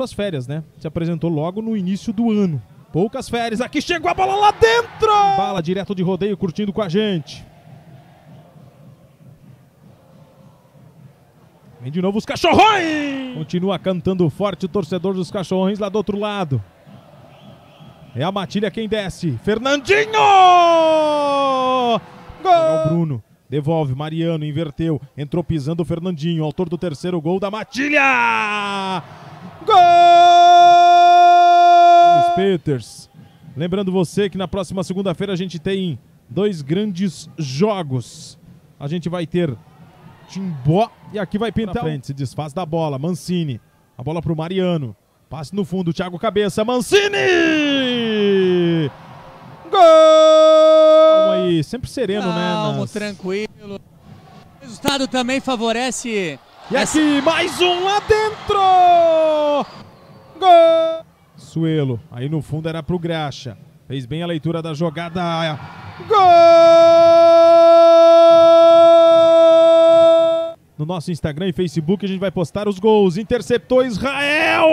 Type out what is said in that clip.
suas férias, né? Se apresentou logo no início do ano. Poucas férias, aqui chegou a bola lá dentro! Bala direto de rodeio, curtindo com a gente. Vem de novo os cachorrões! Continua cantando forte o torcedor dos cachorrões lá do outro lado. É a Matilha quem desce. Fernandinho! Gol! É o Bruno. Devolve, Mariano, inverteu, entrou pisando o Fernandinho, autor do terceiro gol da Matilha! Peters. Lembrando você que na próxima segunda-feira a gente tem dois grandes jogos. A gente vai ter Timbó e aqui vai pintar. Frente, se desfaz da bola. Mancini. A bola para o Mariano. Passe no fundo, Thiago Cabeça. Mancini! Gol! Calma aí, sempre sereno, né, Calma, né? Calmo, nas... tranquilo. O resultado também favorece. E essa... aqui, mais um lá dentro! Gol! Suelo. Aí no fundo era pro Graxa. Fez bem a leitura da jogada. Gol! No nosso Instagram e Facebook a gente vai postar os gols. Interceptou Israel!